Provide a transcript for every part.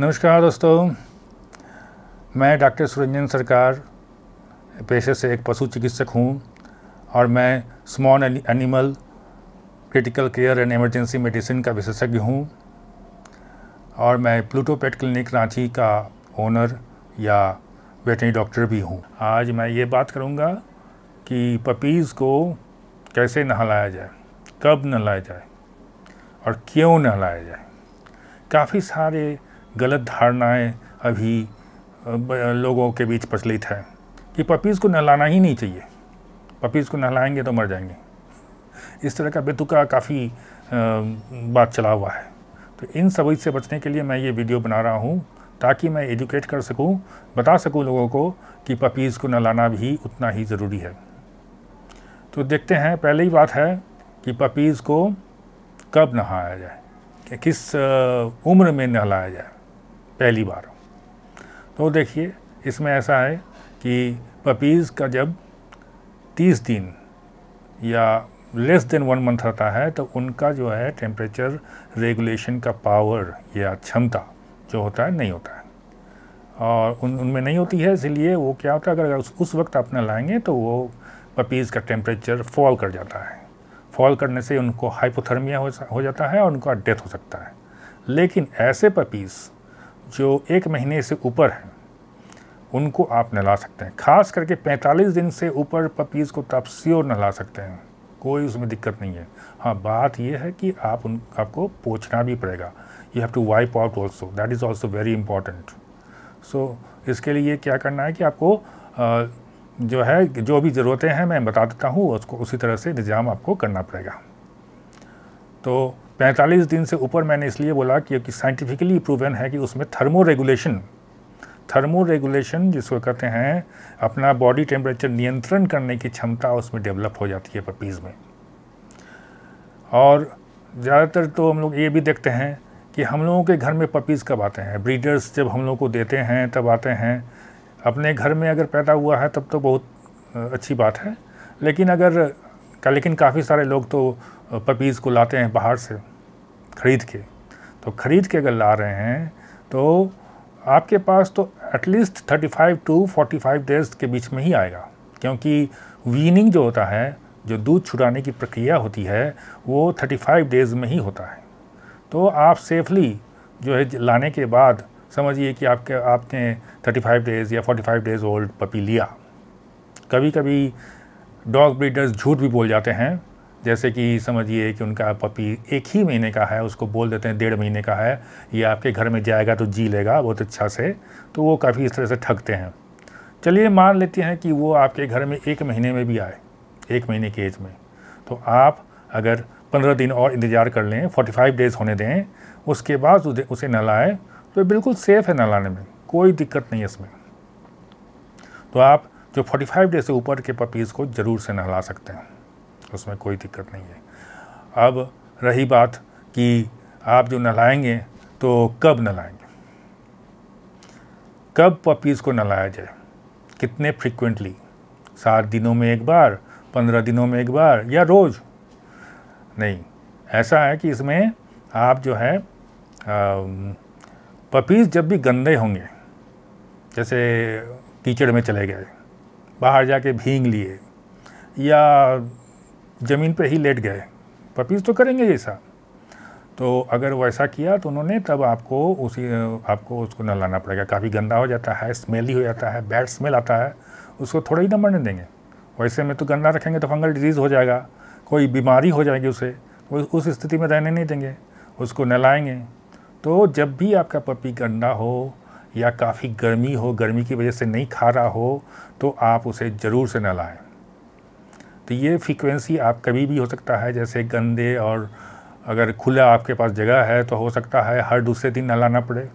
नमस्कार दोस्तों मैं डॉक्टर सुरंजन सरकार पेशे से एक पशु चिकित्सक हूँ और मैं small animal critical care and emergency medicine का विशेषज्ञ हूँ और मैं प्लूटो पेट क्लिनिक रांची का ओनर या वेटनरी डॉक्टर भी हूँ आज मैं ये बात करूँगा कि पपीज़ को कैसे नहलाया जाए कब नहलाया जाए और क्यों नहलाया जाए काफ़ी सारे गलत धारणाएं अभी लोगों के बीच प्रचलित हैं कि पपीज़ को नहलाना ही नहीं चाहिए पपीज़ को नहलाएंगे तो मर जाएंगे इस तरह का बेतुका काफ़ी बात चला हुआ है तो इन सभी से बचने के लिए मैं ये वीडियो बना रहा हूँ ताकि मैं एजुकेट कर सकूँ बता सकूँ लोगों को कि पपीज़ को नहलाना भी उतना ही ज़रूरी है तो देखते हैं पहले ही बात है कि पपीज़ को कब नहाया जाए कि किस उम्र में नहलाया जाए पहली बार तो देखिए इसमें ऐसा है कि पपीज़ का जब 30 दिन या लेस देन वन मंथ रहता है तो उनका जो है टेम्परेचर रेगुलेशन का पावर या क्षमता जो होता है नहीं होता है और उन उनमें नहीं होती है इसलिए वो क्या होता है अगर उस, उस वक्त अपना लाएंगे तो वो पपीज़ का टेम्परेचर फॉल कर जाता है फॉल करने से उनको हाइपोथर्मिया हो, हो जाता है और उनका डेथ हो सकता है लेकिन ऐसे पपीज़ जो एक महीने से ऊपर हैं उनको आप नहला सकते हैं खास करके 45 दिन से ऊपर पपीज़ को तो आप श्योर नहला सकते हैं कोई उसमें दिक्कत नहीं है हाँ बात यह है कि आप उन आपको पोछना भी पड़ेगा you have to wipe out also that is also very important so इसके लिए क्या करना है कि आपको आ, जो है जो भी ज़रूरतें हैं मैं बता देता हूँ उसको उसी तरह से निज़ाम आपको करना पड़ेगा तो पैंतालीस दिन से ऊपर मैंने इसलिए बोला क्योंकि साइंटिफिकली प्रूवन है कि उसमें थर्मो रेगुलेशन थर्मो रेगुलेशन जिसको कहते हैं अपना बॉडी टेम्परेचर नियंत्रण करने की क्षमता उसमें डेवलप हो जाती है पपीज़ में और ज़्यादातर तो हम लोग ये भी देखते हैं कि हम लोगों के घर में पपीज़ कब आते हैं ब्रीडर्स जब हम लोग को देते हैं तब आते हैं अपने घर में अगर पैदा हुआ है तब तो बहुत अच्छी बात है लेकिन अगर का लेकिन काफ़ी सारे लोग तो पपीज़ को लाते हैं बाहर से ख़रीद के तो ख़रीद के अगर ला रहे हैं तो आपके पास तो एटलीस्ट 35 टू 45 डेज के बीच में ही आएगा क्योंकि वीनिंग जो होता है जो दूध छुड़ाने की प्रक्रिया होती है वो 35 डेज़ में ही होता है तो आप सेफली जो है लाने के बाद समझिए कि आपके आपने 35 डेज़ या 45 डेज़ ओल्ड पपी लिया कभी कभी डॉग ब्रीडर्स झूठ भी बोल जाते हैं जैसे कि समझिए कि उनका पपी एक ही महीने का है उसको बोल देते हैं डेढ़ महीने का है ये आपके घर में जाएगा तो जी लेगा बहुत अच्छा से तो वो काफ़ी इस तरह से ठगते हैं चलिए मान लेते हैं कि वो आपके घर में एक महीने में भी आए एक महीने की एज में तो आप अगर पंद्रह दिन और इंतज़ार कर लें फोर्टी फाइव डेज़ होने दें उसके बाद उसे नहलाएं तो बिल्कुल सेफ़ है नहलाने में कोई दिक्कत नहीं है इसमें तो आप जो 45 डे से ऊपर के पपीज़ को ज़रूर से नहला सकते हैं उसमें कोई दिक्कत नहीं है अब रही बात कि आप जो नहलाएंगे तो कब नहलाएंगे कब पपीज़ को नहलाया जाए कितने फ्रिक्वेंटली सात दिनों में एक बार पंद्रह दिनों में एक बार या रोज़ नहीं ऐसा है कि इसमें आप जो है पपीज़ जब भी गंदे होंगे जैसे कीचड़ में चले गए बाहर जाके भींग लिए या ज़मीन पर ही लेट गए पपीज़ तो करेंगे ऐसा तो अगर वैसा किया तो उन्होंने तब आपको उसी आपको उसको नहलाना पड़ेगा काफ़ी गंदा हो जाता है स्मेली हो जाता है बैड स्मेल आता है उसको थोड़ा ही न मरने देंगे वैसे में तो गंदा रखेंगे तो फंगल डिजीज़ हो जाएगा कोई बीमारी हो जाएगी उसे वो उस स्थिति में रहने नहीं देंगे उसको नहलाएंगे तो जब भी आपका पपी गंदा हो या काफ़ी गर्मी हो गर्मी की वजह से नहीं खा रहा हो तो आप उसे ज़रूर से नहलाएँ तो ये फ्रीक्वेंसी आप कभी भी हो सकता है जैसे गंदे और अगर खुला आपके पास जगह है तो हो सकता है हर दूसरे दिन नहलाना पड़े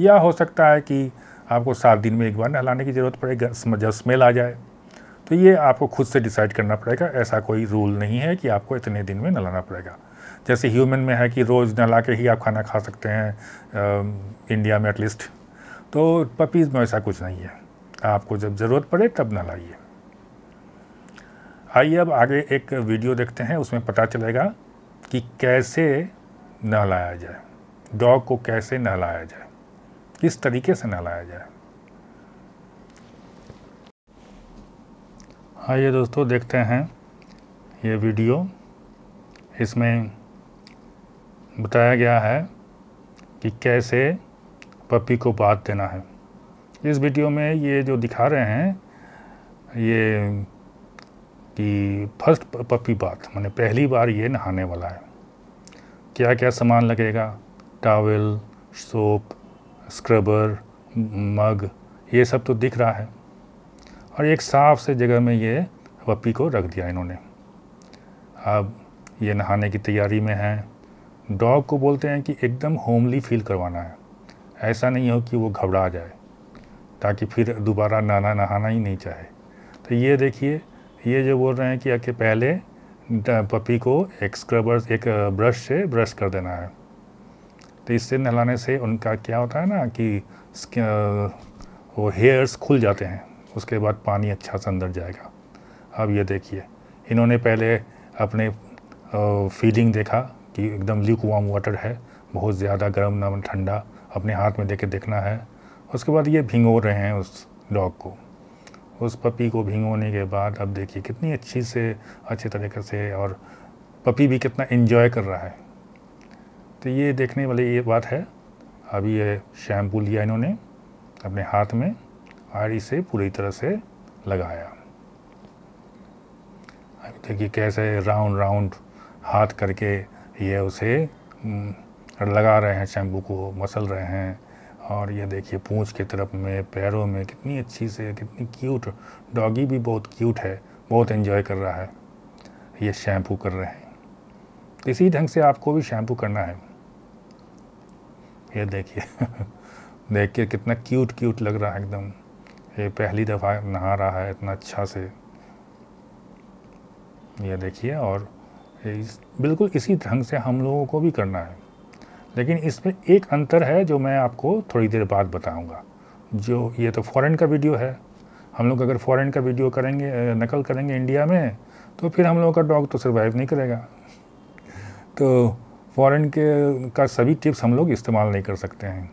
या हो सकता है कि आपको सात दिन में एक बार नहलाने की ज़रूरत पड़े जब स्मेल आ जाए तो ये आपको खुद से डिसाइड करना पड़ेगा ऐसा कोई रूल नहीं है कि आपको इतने दिन में नहलाना पड़ेगा जैसे ह्यूमन में है कि रोज़ नहला के ही आप खाना खा सकते हैं आ, इंडिया में एटलीस्ट तो पपीज़ में ऐसा कुछ नहीं है आपको जब ज़रूरत पड़े तब ना लाइए आइए अब आगे एक वीडियो देखते हैं उसमें पता चलेगा कि कैसे नहलाया जाए डॉग को कैसे नहलाया जाए किस तरीके से नहलाया जाए आइए दोस्तों देखते हैं ये वीडियो इसमें बताया गया है कि कैसे पपी को बात देना है इस वीडियो में ये जो दिखा रहे हैं ये कि फर्स्ट पपी बात मैंने पहली बार ये नहाने वाला है क्या क्या सामान लगेगा टावल सोप स्क्रबर मग ये सब तो दिख रहा है और एक साफ़ से जगह में ये पपी को रख दिया इन्होंने अब ये नहाने की तैयारी में हैं डॉग को बोलते हैं कि एकदम होमली फील करवाना है ऐसा नहीं हो कि वो घबरा जाए ताकि फिर दोबारा नहाना नहाना ही नहीं चाहे तो ये देखिए ये जो बोल रहे हैं कि आके पहले पपी को एक स्क्रबर एक ब्रश से ब्रश कर देना है तो इससे नहलाने से उनका क्या होता है ना कि वो हेयर्स खुल जाते हैं उसके बाद पानी अच्छा सा अंदर जाएगा अब ये देखिए इन्होंने पहले अपने फीलिंग देखा कि एकदम ल्यूक वाम वाटर है बहुत ज़्यादा गर्म ना ठंडा अपने हाथ में दे के देखना है उसके बाद ये भिंगो रहे हैं उस डॉग को उस पपी को भिंगोने के बाद अब देखिए कितनी अच्छी से अच्छे तरीके से और पपी भी कितना इन्जॉय कर रहा है तो ये देखने वाली ये बात है अभी ये शैम्पू लिया इन्होंने अपने हाथ में और इसे पूरी तरह से लगाया अभी देखिए कैसे राउंड राउंड हाथ करके ये उसे हम्म, लगा रहे हैं शैम्पू को मसल रहे हैं और ये देखिए पूँछ की तरफ में पैरों में कितनी अच्छी से कितनी क्यूट डॉगी भी बहुत क्यूट है बहुत इन्जॉय कर रहा है ये शैम्पू कर रहे हैं इसी ढंग से आपको भी शैम्पू करना है ये देखिए देख के कितना क्यूट क्यूट लग रहा है एकदम ये पहली दफ़ा नहा रहा है इतना अच्छा से ये देखिए और इस बिल्कुल इसी ढंग से हम लोगों को भी करना है लेकिन इसमें एक अंतर है जो मैं आपको थोड़ी देर बाद बताऊंगा जो ये तो फॉरेन का वीडियो है हम लोग अगर फॉरेन का वीडियो करेंगे नकल करेंगे इंडिया में तो फिर हम लोगों का डॉग तो सर्वाइव नहीं करेगा तो फॉरेन के का सभी टिप्स हम लोग इस्तेमाल नहीं कर सकते हैं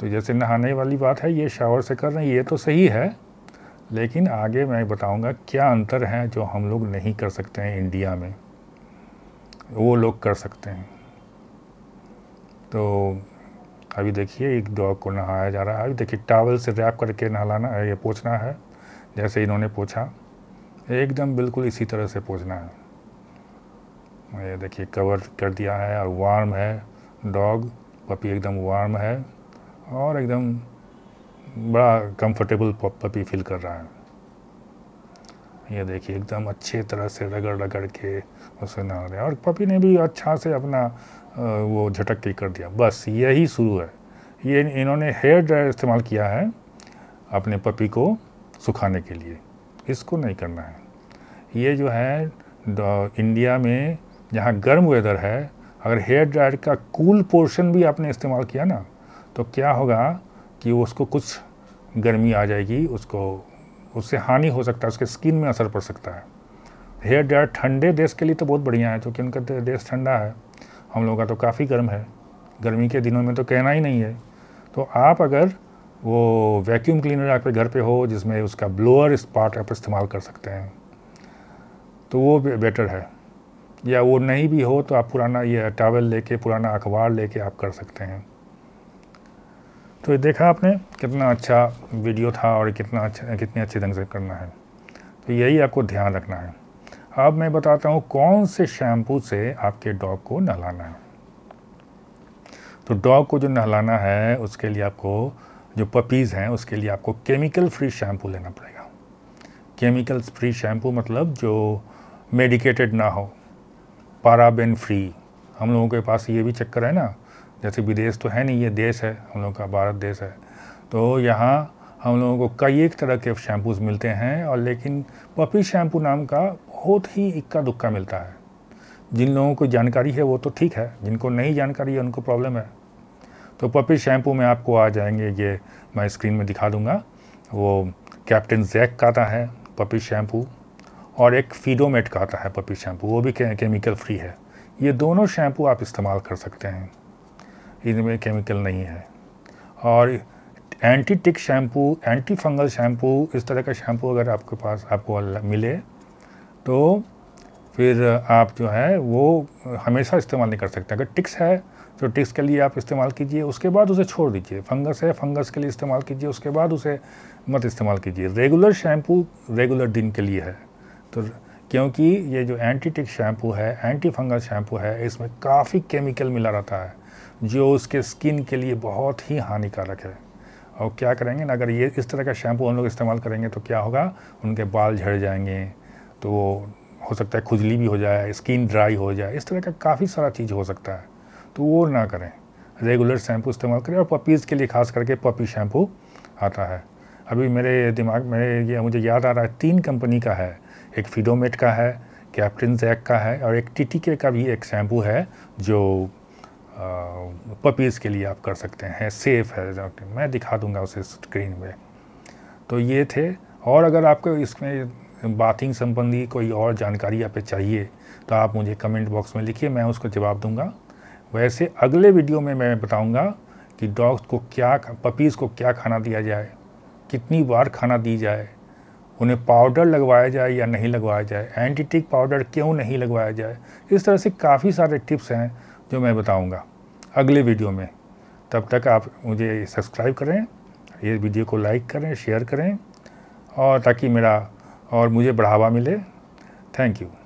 तो जैसे नहाने वाली बात है ये शावर से कर रहे हैं ये तो सही है लेकिन आगे मैं बताऊंगा क्या अंतर हैं जो हम लोग नहीं कर सकते हैं इंडिया में वो लोग कर सकते हैं तो अभी देखिए एक डॉग को नहाया जा रहा है अभी देखिए टावल से रैप करके नहलाना ये पोछना है जैसे इन्होंने पोछा एकदम बिल्कुल इसी तरह से पोछना है ये देखिए कवर कर दिया है और वार्म है डॉग पपी एकदम वार्म है और एकदम बड़ा कंफर्टेबल पपी फील कर रहा है ये देखिए एकदम अच्छे तरह से रगड़ रगड़ के उसे नहा रहे हैं और पपी ने भी अच्छा से अपना वो झटक के कर दिया बस यही शुरू है ये इन्होंने हेयर ड्रायर इस्तेमाल किया है अपने पपी को सुखाने के लिए इसको नहीं करना है ये जो है इंडिया में जहाँ गर्म वेदर है अगर हेयर ड्रायर का कूल पोर्शन भी आपने इस्तेमाल किया ना तो क्या होगा कि उसको कुछ गर्मी आ जाएगी उसको उससे हानि हो सकता है उसके स्किन में असर पड़ सकता है हेयर ड्रायर ठंडे देश के लिए तो बहुत बढ़िया है क्योंकि उनका देश ठंडा है हम लोगों का तो काफ़ी गर्म है गर्मी के दिनों में तो कहना ही नहीं है तो आप अगर वो वैक्यूम क्लीनर आपके घर पे हो जिसमें उसका ब्लोअर इस पार्ट आप इस्तेमाल कर सकते हैं तो वो बेटर है या वो नहीं भी हो तो आप पुराना ये टावल लेके पुराना अखबार लेके आप कर सकते हैं तो ये देखा आपने कितना अच्छा वीडियो था और कितना अच्छा कितने अच्छे ढंग से करना है तो यही आपको ध्यान रखना है अब मैं बताता हूँ कौन से शैम्पू से आपके डॉग को नहलाना है तो डॉग को जो नहलाना है उसके लिए आपको जो पपीज़ हैं उसके लिए आपको केमिकल फ्री शैम्पू लेना पड़ेगा केमिकल फ्री शैम्पू मतलब जो मेडिकेटेड ना हो पाराबेन फ्री हम लोगों के पास ये भी चक्कर है ना जैसे विदेश तो है नहीं ये देश है हम लोग का भारत देश है तो यहाँ हम लोगों को कई एक तरह के शैम्पूज मिलते हैं और लेकिन पपी शैम्पू नाम का बहुत ही इक्का दुक्का मिलता है जिन लोगों को जानकारी है वो तो ठीक है जिनको नहीं जानकारी है उनको प्रॉब्लम है तो पपी शैम्पू में आपको आ जाएंगे ये मैं स्क्रीन में दिखा दूंगा वो कैप्टन जैक का आता है पपी शैम्पू और एक फीडोमेट का आता है पपी शैम्पू वो भी केमिकल फ्री है ये दोनों शैम्पू आप इस्तेमाल कर सकते हैं इनमें केमिकल नहीं है और anti tick shampoo anti fungal shampoo इस तरह का शैम्पू अगर आपके पास आपको मिले तो फिर आप जो है वो हमेशा इस्तेमाल नहीं कर सकते अगर टिक्स है तो टिक्स के लिए आप इस्तेमाल कीजिए उसके बाद उसे छोड़ दीजिए फंगस है फंगस के लिए इस्तेमाल कीजिए उसके बाद उसे मत इस्तेमाल कीजिए रेगुलर शैम्पू रेगुलर दिन के लिए है तो क्योंकि ये जो एंटी टिक शैम्पू है एंटी फंगस शैम्पू है इसमें काफ़ी केमिकल मिला रहता है जो उसके स्किन के लिए बहुत ही हानिकारक है और क्या करेंगे ना अगर ये इस तरह का शैम्पू हम लोग इस्तेमाल करेंगे तो क्या होगा उनके बाल झड़ जाएंगे तो वो हो सकता है खुजली भी हो जाए स्किन ड्राई हो जाए इस तरह का काफ़ी सारा चीज़ हो सकता है तो वो ना करें रेगुलर शैम्पू इस्तेमाल करें और पपीज़ के लिए खास करके पपी शैम्पू आता है अभी मेरे दिमाग में ये मुझे याद आ रहा है तीन कंपनी का है एक फिडोमेट का है कैप्टन जैक का है और एक के का भी एक शैम्पू है जो पपीज़ के लिए आप कर सकते हैं सेफ़ है मैं दिखा दूंगा उसे स्क्रीन में तो ये थे और अगर आपको इसमें बाथिंग संबंधी कोई और जानकारी आप चाहिए तो आप मुझे कमेंट बॉक्स में लिखिए मैं उसको जवाब दूंगा वैसे अगले वीडियो में मैं बताऊंगा कि डॉग्स को क्या पपीज़ को क्या खाना दिया जाए कितनी बार खाना दी जाए उन्हें पाउडर लगवाया जाए या नहीं लगवाया जाए एंटीटिक पाउडर क्यों नहीं लगवाया जाए इस तरह से काफ़ी सारे टिप्स हैं जो मैं बताऊँगा अगले वीडियो में तब तक आप मुझे सब्सक्राइब करें ये वीडियो को लाइक करें शेयर करें और ताकि मेरा और मुझे बढ़ावा मिले थैंक यू